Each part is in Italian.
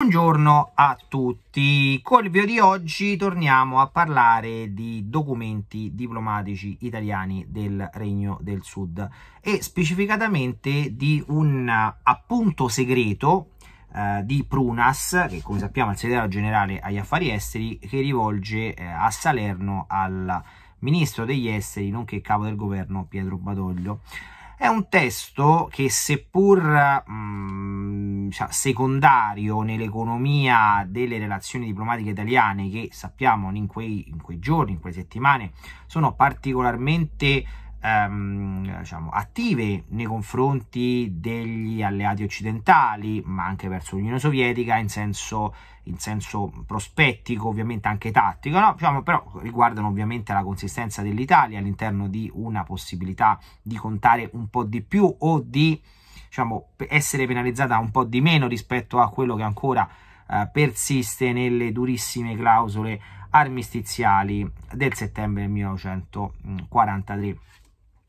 Buongiorno a tutti, col video di oggi torniamo a parlare di documenti diplomatici italiani del Regno del Sud e specificatamente di un appunto segreto eh, di Prunas, che come sappiamo è il segretario generale agli affari esteri, che rivolge eh, a Salerno al ministro degli esteri, nonché capo del governo Pietro Badoglio. È un testo che seppur... Mh, mm, cioè, secondario nell'economia delle relazioni diplomatiche italiane che sappiamo in quei, in quei giorni, in quelle settimane, sono particolarmente ehm, diciamo, attive nei confronti degli alleati occidentali, ma anche verso l'Unione Sovietica in senso, in senso prospettico, ovviamente anche tattico, no? diciamo, però riguardano ovviamente la consistenza dell'Italia all'interno di una possibilità di contare un po' di più o di diciamo, essere penalizzata un po' di meno rispetto a quello che ancora eh, persiste nelle durissime clausole armistiziali del settembre 1943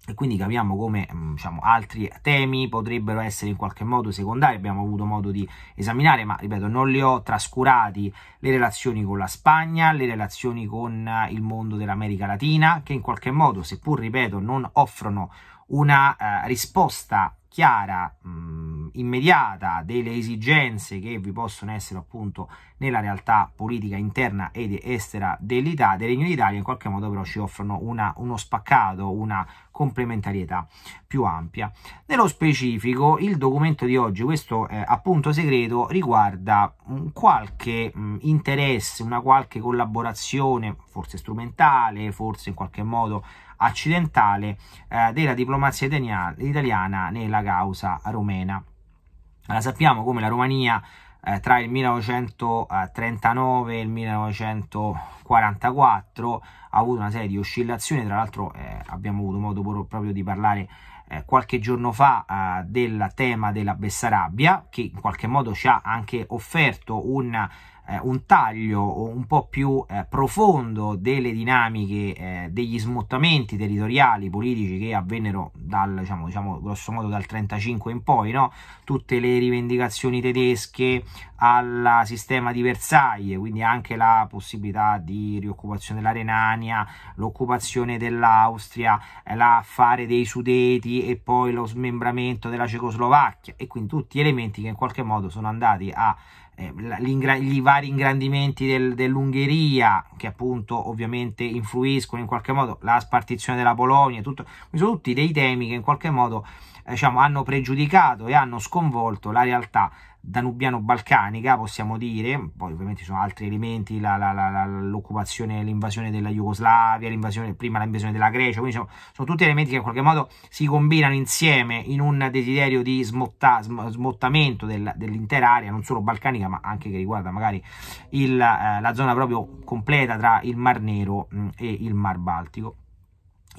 e quindi capiamo come mm, diciamo, altri temi potrebbero essere in qualche modo secondari, abbiamo avuto modo di esaminare, ma ripeto, non li ho trascurati le relazioni con la Spagna, le relazioni con eh, il mondo dell'America Latina, che in qualche modo, seppur ripeto, non offrono una eh, risposta chiara, mh, mm, immediata delle esigenze che vi possono essere appunto nella realtà politica interna ed estera dell'Italia, del Regno d'Italia, in qualche modo però ci offrono una, uno spaccato, una complementarietà più ampia. Nello specifico, il documento di oggi, questo eh, appunto segreto, riguarda un qualche mh, mm, interesse, una qualche collaborazione, forse strumentale, forse in qualche modo accidentale eh, della diplomazia italiana, nella causa rumena. Allora, sappiamo come la Romania eh, tra il 1939 e il 1944 ha avuto una serie di oscillazioni, tra l'altro eh, abbiamo avuto modo proprio di parlare eh, qualche giorno fa eh, del tema della Bessarabia che in qualche modo ci ha anche offerto un eh, un taglio un po' più eh, profondo delle dinamiche eh, degli smottamenti territoriali politici che avvennero dal, diciamo, diciamo, grosso modo dal 35 in poi, no? tutte le rivendicazioni tedesche al sistema di Versailles, quindi anche la possibilità di rioccupazione della Renania, l'occupazione dell'Austria, eh, l'affare dei Sudeti e poi lo smembramento della Cecoslovacchia e quindi tutti elementi che in qualche modo sono andati a eh, i vari ingrandimenti del, dell'Ungheria che appunto ovviamente influiscono in qualche modo la spartizione della Polonia tutto, sono tutti dei temi che in qualche modo eh, diciamo, hanno pregiudicato e hanno sconvolto la realtà danubiano-balcanica, possiamo dire, poi ovviamente ci sono altri elementi, l'occupazione, l'invasione della Jugoslavia, l'invasione, prima l'invasione della Grecia, quindi sono, sono, tutti elementi che in qualche modo si combinano insieme in un desiderio di smotta, smottamento del, dell'intera area, non solo balcanica, ma anche che riguarda magari il, eh, la zona proprio completa tra il Mar Nero mh, mm, e il Mar Baltico.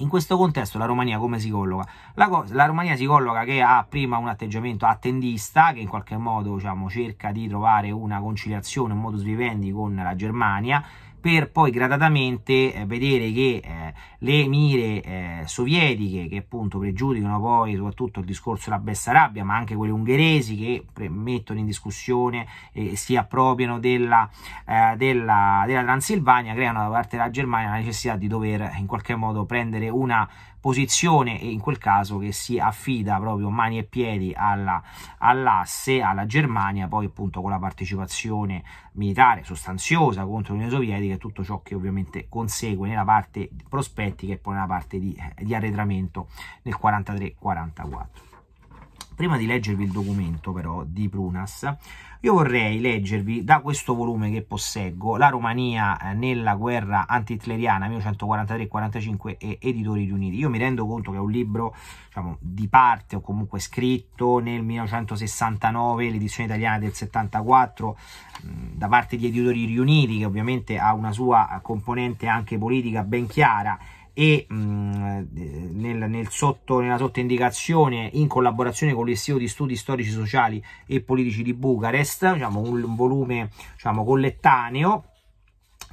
In questo contesto la Romania come si colloca? La, co la Romania si colloca che ha prima un atteggiamento attendista, che in qualche modo diciamo, cerca di trovare una conciliazione, un modus vivendi con la Germania, per poi gradatamente eh, vedere che eh, le mire eh, sovietiche che appunto pregiudicano poi soprattutto il discorso della Bessarabia ma anche quelle ungheresi che mettono in discussione e si appropriano della, eh, della, della Transilvania creano da parte della Germania la necessità di dover in qualche modo prendere una posizione e in quel caso che si affida proprio mani e piedi alla, all'asse, alla Germania, poi appunto con la partecipazione militare sostanziosa contro l'Unione Sovietica e tutto ciò che ovviamente consegue nella parte prospettica e poi nella parte di, eh, di arretramento nel 43-44. Prima di leggervi il documento però di Prunas, io vorrei leggervi da questo volume che posseggo la Romania eh, nella guerra antitleriana 1943-45 e Editori Riuniti. Io mi rendo conto che è un libro diciamo, di parte o comunque scritto nel 1969, l'edizione italiana del 74, mm, da parte di Editori Riuniti che ovviamente ha una sua componente anche politica ben chiara e mh, mm, nel, nel sotto, nella sottoindicazione in collaborazione con l'Istituto di Studi Storici Sociali e Politici di Bucarest, diciamo un, un volume diciamo, collettaneo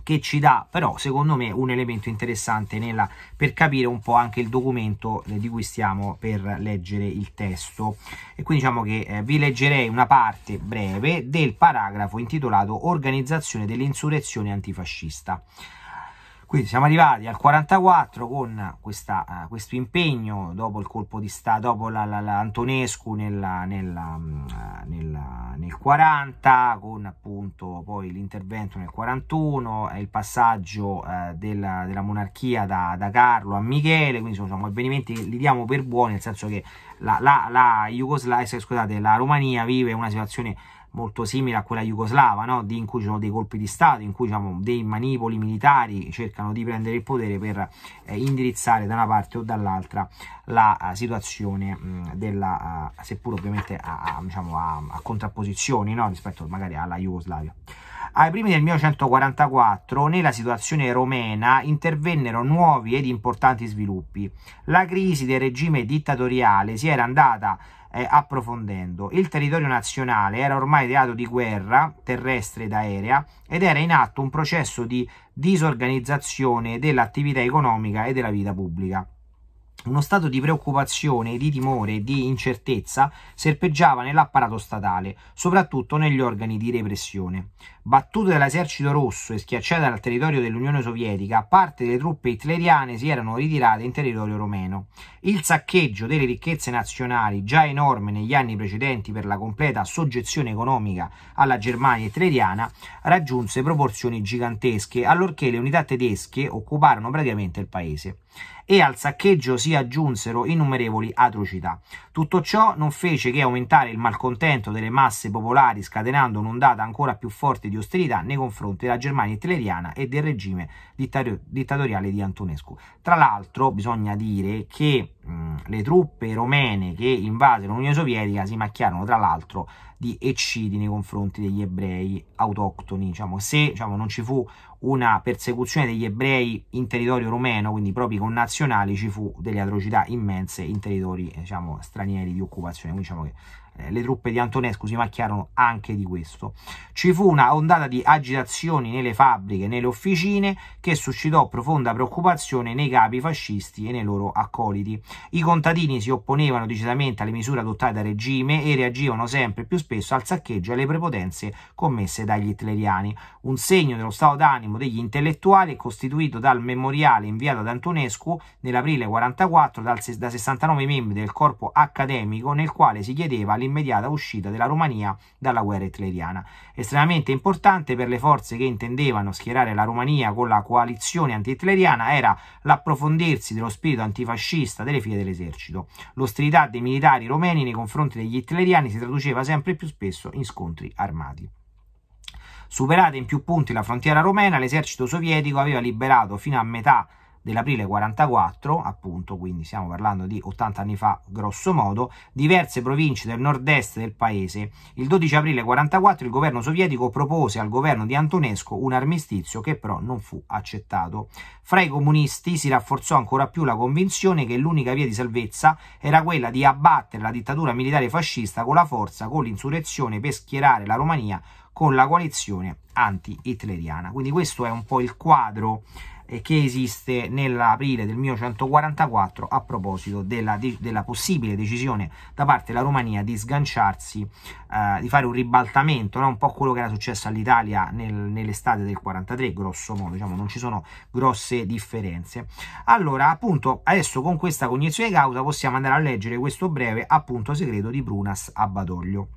che ci dà però secondo me un elemento interessante nella, per capire un po' anche il documento eh, di cui stiamo per leggere il testo e quindi diciamo che eh, vi leggerei una parte breve del paragrafo intitolato Organizzazione dell'insurrezione antifascista quindi siamo arrivati al 44 con questa, uh, questo impegno dopo il colpo di Stato, dopo la, Antonescu nella, nella, uh, mm, nella, nel 40, con appunto poi l'intervento nel 41, il passaggio uh, eh, della, della, monarchia da, da, Carlo a Michele, quindi sono diciamo, avvenimenti che li diamo per buoni, nel senso che la, la, la, Jugoslavia, eh, scusate, la Romania vive una situazione molto simile a quella jugoslava, no? in cui ci sono dei colpi di Stato, in cui diciamo, dei manipoli militari cercano di prendere il potere per eh, indirizzare da una parte o dall'altra la uh, situazione mh, della, uh, seppur ovviamente a, a, diciamo, a, a contrapposizioni no? rispetto magari alla Jugoslavia. Ai primi del 1944, nella situazione romena, intervennero nuovi ed importanti sviluppi. La crisi del regime dittatoriale si era andata eh, approfondendo. Il territorio nazionale era ormai teatro di guerra terrestre ed aerea ed era in atto un processo di disorganizzazione dell'attività economica e della vita pubblica. Uno stato di preoccupazione, di timore e di incertezza serpeggiava nell'apparato statale, soprattutto negli organi di repressione. Battuto dall'esercito rosso e schiacciata dal territorio dell'Unione Sovietica, parte delle truppe hitleriane si erano ritirate in territorio romeno. Il saccheggio delle ricchezze nazionali, già enorme negli anni precedenti per la completa soggezione economica alla Germania hitleriana, raggiunse proporzioni gigantesche, allorché le unità tedesche occuparono praticamente il paese. E al saccheggio si aggiunsero innumerevoli atrocità. Tutto ciò non fece che aumentare il malcontento delle masse popolari, scatenando un'ondata ancora più forte di ostilità nei confronti della Germania hitleriana e del regime dittatoriale di Antonescu. Tra l'altro bisogna dire che mh, le truppe romene che invasero l'Unione Sovietica si macchiarono tra l'altro di eccidi nei confronti degli ebrei autoctoni. Diciamo, se diciamo, non ci fu una persecuzione degli ebrei in territorio rumeno, quindi proprio con nazionali, ci fu delle atrocità immense in territori eh, diciamo, stranieri di occupazione. Quindi diciamo che eh, le truppe di Antonescu si macchiarono anche di questo. Ci fu una ondata di agitazioni nelle fabbriche, nelle officine, che suscitò profonda preoccupazione nei capi fascisti e nei loro accoliti. I contadini si opponevano decisamente alle misure adottate dal regime e reagivano sempre più spesso al saccheggio e alle prepotenze commesse dagli hitleriani. Un segno dello stato d'animo degli intellettuali è costituito dal memoriale inviato ad Antonescu nell'aprile 44 da 69 membri del corpo accademico nel quale si chiedeva all'interno l'immediata uscita della Romania dalla guerra hitleriana. Estremamente importante per le forze che intendevano schierare la Romania con la coalizione antihitleriana era l'approfondirsi dello spirito antifascista delle file dell'esercito. L'ostilità dei militari romeni nei confronti degli hitleriani si traduceva sempre più spesso in scontri armati. Superata in più punti la frontiera romena, l'esercito sovietico aveva liberato fino a metà dell'aprile 44, appunto, quindi stiamo parlando di 80 anni fa, grosso modo, diverse province del nord-est del paese. Il 12 aprile 44 il governo sovietico propose al governo di Antonesco un armistizio che però non fu accettato. Fra i comunisti si rafforzò ancora più la convinzione che l'unica via di salvezza era quella di abbattere la dittatura militare fascista con la forza, con l'insurrezione per schierare la Romania con la coalizione anti-hitleriana. Quindi questo è un po' il quadro che esiste nell'aprile del 1944 a proposito della, della, possibile decisione da parte della Romania di sganciarsi, eh, di fare un ribaltamento, no? un po' quello che era successo all'Italia nel, nell'estate del 43, grosso modo, diciamo, non ci sono grosse differenze. Allora, appunto, adesso con questa cognizione di causa possiamo andare a leggere questo breve appunto segreto di Brunas a Badoglio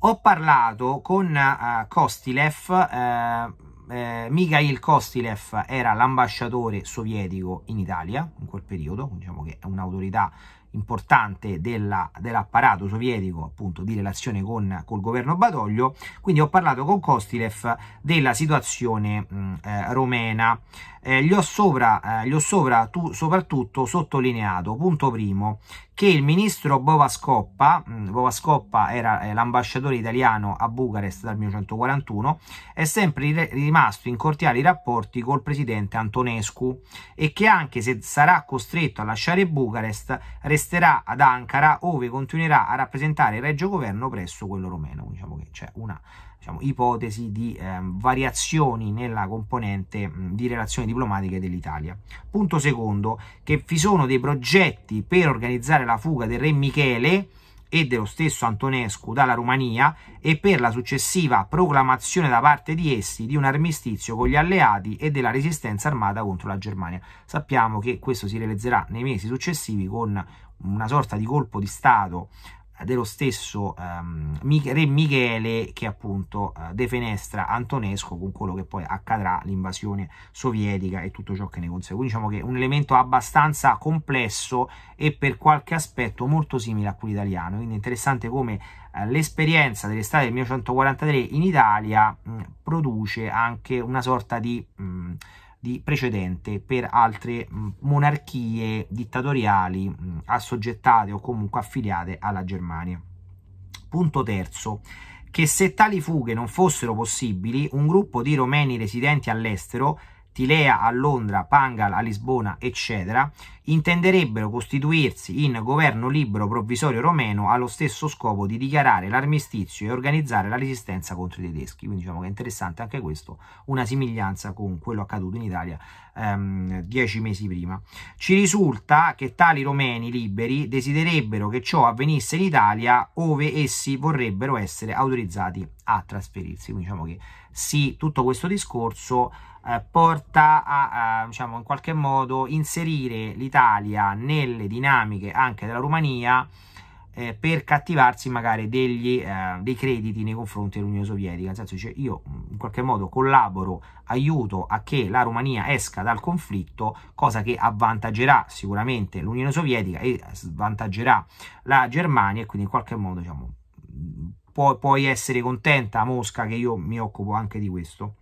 ho parlato con uh, eh, Kostilev, uh, eh, eh, Mikhail Kostilev era l'ambasciatore sovietico in Italia in quel periodo, diciamo che è un'autorità importante della, dell'apparato sovietico appunto di relazione con col governo Badoglio quindi ho parlato con Kostilev della situazione mh, mm, eh, romena eh, gli ho, sopra, eh, gli ho sopra tu, soprattutto sottolineato punto primo che il ministro Bovascoppa mh, mm, Bovascoppa era eh, l'ambasciatore italiano a Bucarest dal 1941 è sempre rimasto in cordiali rapporti col presidente Antonescu e che anche se sarà costretto a lasciare Bucarest resterà ad Ankara ove continuerà a rappresentare il regio Governo presso quello romeno. diciamo che c'è una diciamo, ipotesi di eh, variazioni nella componente mh, di relazioni diplomatiche dell'Italia. Punto secondo, che vi sono dei progetti per organizzare la fuga del re Michele e dello stesso Antonescu dalla Romania e per la successiva proclamazione da parte di essi di un armistizio con gli alleati e della resistenza armata contro la Germania. Sappiamo che questo si realizzerà nei mesi successivi con una sorta di colpo di Stato eh, dello stesso um, Re Michele che appunto uh, defenestra Antonesco con quello che poi accadrà l'invasione sovietica e tutto ciò che ne consegue. Quindi diciamo che è un elemento abbastanza complesso e per qualche aspetto molto simile a quello italiano, quindi interessante come uh, l'esperienza dell'estate del 1943 in Italia mh, produce anche una sorta di... Mh, di precedente per altre monarchie dittatoriali assoggettate o comunque affiliate alla Germania. Punto terzo che se tali fughe non fossero possibili, un gruppo di romeni residenti all'estero, Tilea a Londra, Pangal a Lisbona, eccetera, intenderebbero costituirsi in governo libero provvisorio romeno allo stesso scopo di dichiarare l'armistizio e organizzare la resistenza contro i tedeschi. Quindi diciamo che è interessante anche questo, una somiglianza con quello accaduto in Italia ehm, dieci mesi prima. Ci risulta che tali romeni liberi desiderebbero che ciò avvenisse in Italia ove essi vorrebbero essere autorizzati a trasferirsi. Quindi diciamo che sì, tutto questo discorso eh, porta a, a diciamo, in qualche modo inserire l'Italia l'Italia nelle dinamiche anche della Romania eh, per cattivarsi magari degli, eh, dei crediti nei confronti dell'Unione Sovietica. Nel senso, cioè, io in qualche modo collaboro, aiuto a che la Romania esca dal conflitto, cosa che avvantaggerà sicuramente l'Unione Sovietica e svantaggerà la Germania e quindi in qualche modo diciamo, puoi essere contenta Mosca che io mi occupo anche di questo.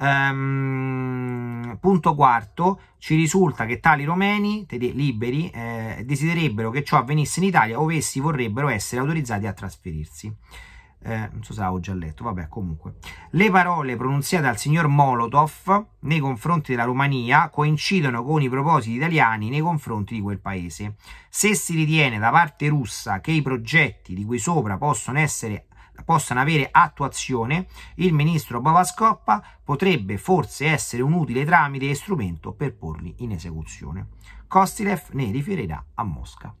Um, punto quarto, ci risulta che tali romeni liberi eh, desiderebbero che ciò avvenisse in Italia ove essi vorrebbero essere autorizzati a trasferirsi. Eh, non so se l'avevo già letto, vabbè comunque. Le parole pronunziate dal signor Molotov nei confronti della Romania coincidono con i propositi italiani nei confronti di quel paese. Se si ritiene da parte russa che i progetti di cui sopra possono essere possano avere attuazione, il ministro Bavascoppa potrebbe forse essere un utile tramite e strumento per porli in esecuzione. Kostilev ne riferirà a Mosca.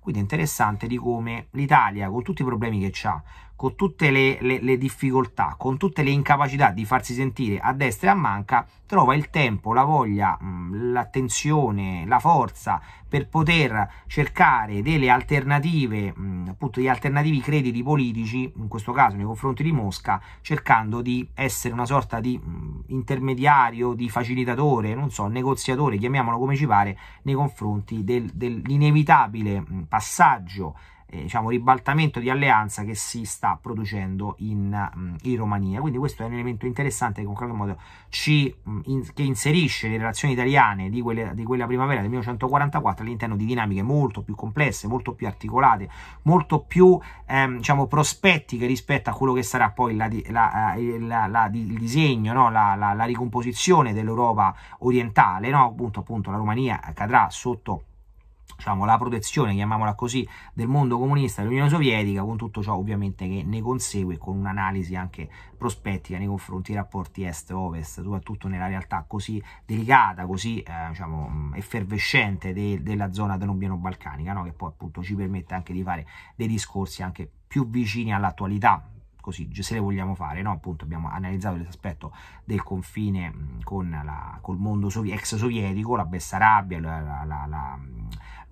Quindi è interessante di come l'Italia, con tutti i problemi che ha, con tutte le, le, le, difficoltà, con tutte le incapacità di farsi sentire a destra e a manca, trova il tempo, la voglia, mm, l'attenzione, la forza per poter cercare delle alternative mm, appunto di alternativi crediti politici, in questo caso nei confronti di Mosca, cercando di essere una sorta di mm, intermediario, di facilitatore, non so, negoziatore, chiamiamolo come ci pare, nei confronti del, dell'inevitabile mm, passaggio eh, diciamo, ribaltamento di alleanza che si sta producendo in, mm, in, Romania. Quindi questo è un elemento interessante che in qualche modo ci, mm, in, che inserisce le relazioni italiane di, quelle, di, quella primavera del 1944 all'interno di dinamiche molto più complesse, molto più articolate, molto più ehm, diciamo, prospettiche rispetto a quello che sarà poi la, eh, la, la, il disegno, no? la, ricomposizione dell'Europa orientale, no? appunto, appunto la Romania cadrà sotto diciamo, la protezione, chiamiamola così, del mondo comunista dell'Unione Sovietica, con tutto ciò ovviamente che ne consegue con un'analisi anche prospettica nei confronti dei rapporti est-ovest, soprattutto nella realtà così delicata, così eh, diciamo, effervescente de della zona denobiano-balcanica, no? che poi appunto ci permette anche di fare dei discorsi anche più vicini all'attualità, così se le vogliamo fare, no? appunto abbiamo analizzato l'aspetto del confine con la, col mondo sovi ex sovietico, la Bessarabia, la, la, la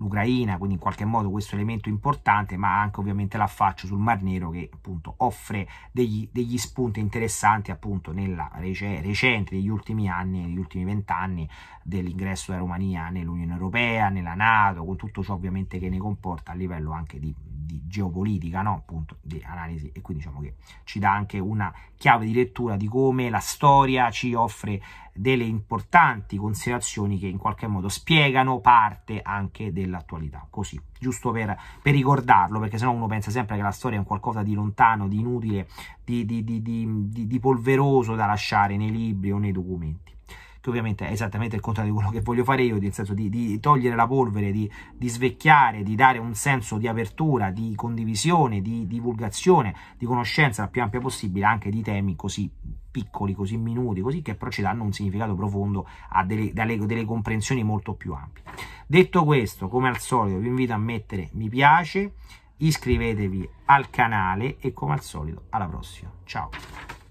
l'Ucraina, quindi in qualche modo questo elemento importante, ma anche ovviamente l'affaccio sul Mar Nero che appunto offre degli, degli spunti interessanti appunto nella rec- recente, negli ultimi anni, negli ultimi vent'anni dell'ingresso della Romania nell'Unione Europea, nella Nato, con tutto ciò ovviamente che ne comporta a livello anche di di geopolitica, no? appunto di analisi e quindi diciamo che ci dà anche una chiave di lettura di come la storia ci offre delle importanti considerazioni che in qualche modo spiegano parte anche dell'attualità, così giusto per, per ricordarlo, perché sennò uno pensa sempre che la storia è un qualcosa di lontano, di inutile, di, di, di, di polveroso da lasciare nei libri o nei documenti che ovviamente è esattamente il contrario di quello che voglio fare io, nel senso di, di togliere la polvere, di, di, svecchiare, di dare un senso di apertura, di condivisione, di divulgazione, di conoscenza la più ampia possibile anche di temi così piccoli, così minuti, così che però ci danno un significato profondo a delle, delle, delle comprensioni molto più ampie. Detto questo, come al solito, vi invito a mettere mi piace, iscrivetevi al canale e come al solito alla prossima. Ciao!